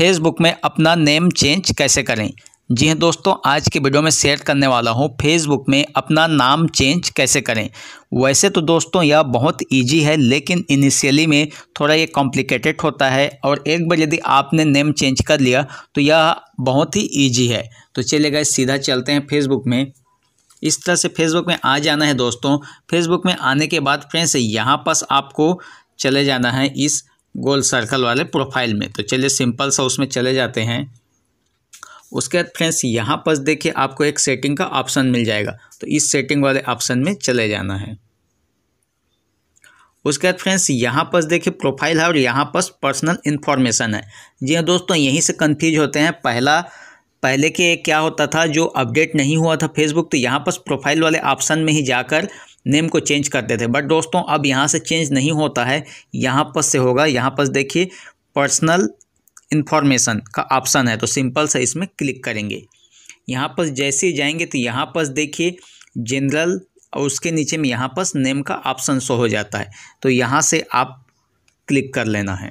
Facebook में अपना name change कैसे करें जी हाँ दोस्तों आज के वीडियो में शेयर करने वाला हूँ फेसबुक में अपना नाम चेंज कैसे करें वैसे तो दोस्तों यह बहुत इजी है लेकिन इनिशियली में थोड़ा ये कॉम्प्लिकेटेड होता है और एक बार यदि आपने नेम चेंज कर लिया तो यह बहुत ही इजी है तो चले गए सीधा चलते हैं फेसबुक में इस तरह से फेसबुक में आ जाना है दोस्तों फेसबुक में आने के बाद फ्रेंड्स यहाँ पास आपको चले जाना है इस गोल सर्कल वाले प्रोफाइल में तो चलिए सिंपल सा उसमें चले जाते हैं उसके बाद फ्रेंड्स यहाँ पर देखिए आपको एक सेटिंग का ऑप्शन मिल जाएगा तो इस सेटिंग वाले ऑप्शन में चले जाना है उसके बाद फ्रेंड्स यहाँ पर देखिए प्रोफाइल है और यहाँ पर पर्सनल इन्फॉर्मेशन है जी हाँ दोस्तों यहीं से कन्फ्यूज होते हैं पहला पहले के क्या होता था जो अपडेट नहीं हुआ था फेसबुक तो यहाँ पर प्रोफाइल वाले ऑप्शन में ही जाकर नेम को चेंज करते थे बट दोस्तों अब यहाँ से चेंज नहीं होता है यहाँ पर से होगा यहाँ पर देखिए पर्सनल इन्फॉर्मेशन का ऑप्शन है तो सिंपल से इसमें क्लिक करेंगे यहाँ पर जैसे ही जाएंगे तो यहाँ पर देखिए जनरल और उसके नीचे में यहाँ पर नेम का ऑप्शन शो हो जाता है तो यहाँ से आप क्लिक कर लेना है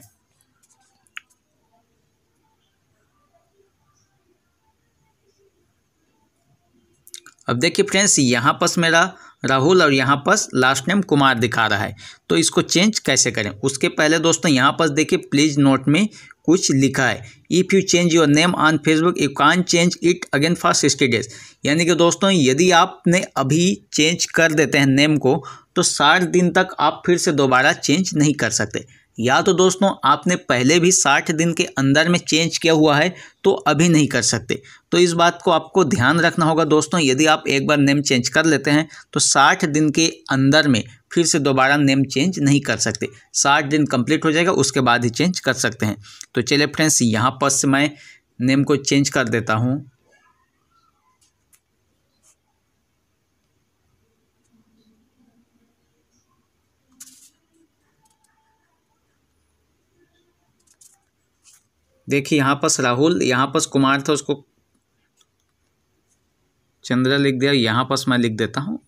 अब देखिए फ्रेंड्स यहाँ पास मेरा राहुल और यहाँ पास लास्ट नेम कुमार दिखा रहा है तो इसको चेंज कैसे करें उसके पहले दोस्तों यहाँ पास देखिए प्लीज़ नोट में कुछ लिखा है if you change your name on Facebook you can change it again for sixty days यानी कि दोस्तों यदि आपने अभी चेंज कर देते हैं नेम को तो साठ दिन तक आप फिर से दोबारा चेंज नहीं कर सकते या तो दोस्तों आपने पहले भी साठ दिन के अंदर में चेंज किया हुआ है तो अभी नहीं कर सकते तो इस बात को आपको ध्यान रखना होगा दोस्तों यदि आप एक बार नेम चेंज कर लेते हैं तो साठ दिन के अंदर में फिर से दोबारा नेम चेंज नहीं कर सकते साठ दिन कंप्लीट हो जाएगा उसके बाद ही चेंज कर सकते हैं तो चलिए फ्रेंड्स यहाँ पर से मैं नेम को चेंज कर देता हूँ देखिए यहाँ पास राहुल यहाँ पास कुमार था उसको चंद्रा लिख दिया यहाँ पास मैं लिख देता हूँ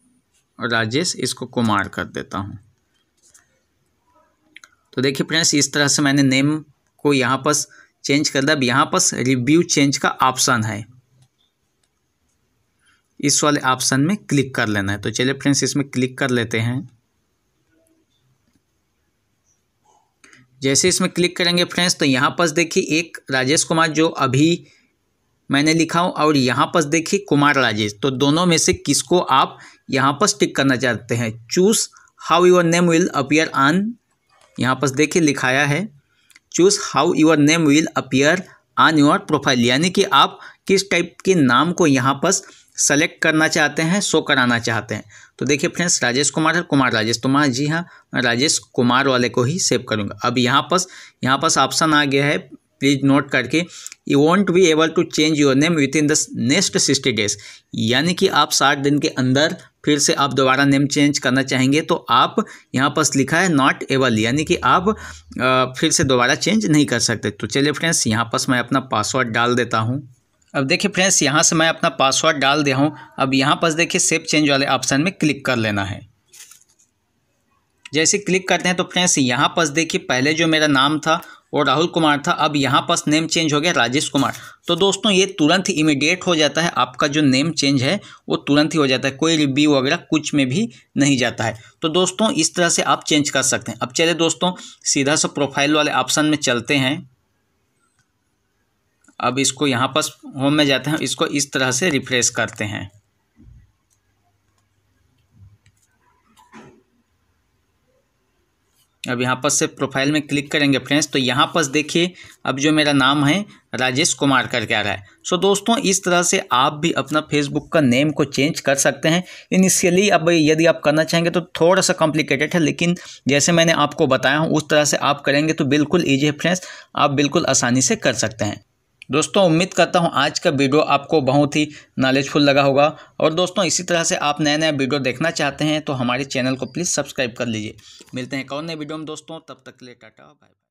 और राजेश इसको कुमार कर देता हूँ तो देखिए फ्रेंड्स इस तरह से मैंने नेम को यहाँ पास चेंज कर दिया अब यहाँ पास रिव्यू चेंज का ऑप्शन है इस वाले ऑप्शन में क्लिक कर लेना है तो चलिए फ्रेंड्स इसमें क्लिक कर लेते हैं जैसे इसमें क्लिक करेंगे फ्रेंड्स तो यहाँ पर देखिए एक राजेश कुमार जो अभी मैंने लिखा हूँ और यहाँ पर देखिए कुमार राजेश तो दोनों में से किसको आप यहाँ पास टिक करना चाहते हैं choose how your name will appear on यहाँ पास देखिए लिखाया है choose how your name will appear on your profile यानी कि आप किस टाइप के नाम को यहाँ पास सेलेक्ट करना चाहते हैं शो कराना चाहते हैं तो देखिए फ्रेंड्स राजेश कुमार है कुमार राजेश कुमार तो जी हाँ मैं राजेश कुमार वाले को ही सेव करूँगा अब यहाँ पास यहाँ पास ऑप्शन आ गया है प्लीज़ नोट करके you won't be able to change your name within the next sixty days यानी कि आप साठ दिन के अंदर फिर से आप दोबारा नेम चेंज करना चाहेंगे तो आप यहाँ पर लिखा है नॉट एबल यानी कि आप फिर से दोबारा चेंज नहीं कर सकते तो चलिए फ्रेंड्स यहाँ पर मैं अपना पासवर्ड डाल देता हूँ अब देखिए फ्रेंड्स यहाँ से मैं अपना पासवर्ड डाल दिया हूँ अब यहाँ पर देखिए सेव चेंज वाले ऑप्शन में क्लिक कर लेना है जैसे क्लिक करते हैं तो फ्रेंड्स यहाँ पर देखिए पहले जो मेरा नाम था वो राहुल कुमार था अब यहाँ पर नेम चेंज हो गया राजेश कुमार तो दोस्तों ये तुरंत ही इमिडिएट हो जाता है आपका जो नेम चेंज है वो तुरंत ही हो जाता है कोई रिव्यू वगैरह कुछ में भी नहीं जाता है तो दोस्तों इस तरह से आप चेंज कर सकते हैं अब चले दोस्तों सीधा सा प्रोफाइल वाले ऑप्शन में चलते हैं अब इसको यहाँ पर होम में जाते हैं इसको इस तरह से रिफ्रेश करते हैं अब यहाँ पर से प्रोफाइल में क्लिक करेंगे फ्रेंड्स तो यहाँ पर देखिए अब जो मेरा नाम है राजेश कुमार करके आ रहा है सो so, दोस्तों इस तरह से आप भी अपना फेसबुक का नेम को चेंज कर सकते हैं इनिशियली अब यदि आप करना चाहेंगे तो थोड़ा सा कॉम्प्लिकेटेड है लेकिन जैसे मैंने आपको बताया हूँ उस तरह से आप करेंगे तो बिल्कुल ईजी है फ्रेंड्स आप बिल्कुल आसानी से कर सकते हैं दोस्तों उम्मीद करता हूँ आज का वीडियो आपको बहुत ही नॉलेजफुल लगा होगा और दोस्तों इसी तरह से आप नया नया वीडियो देखना चाहते हैं तो हमारे चैनल को प्लीज़ सब्सक्राइब कर लीजिए मिलते हैं कौन नए वीडियो में दोस्तों तब तक के लिए टाटा बाय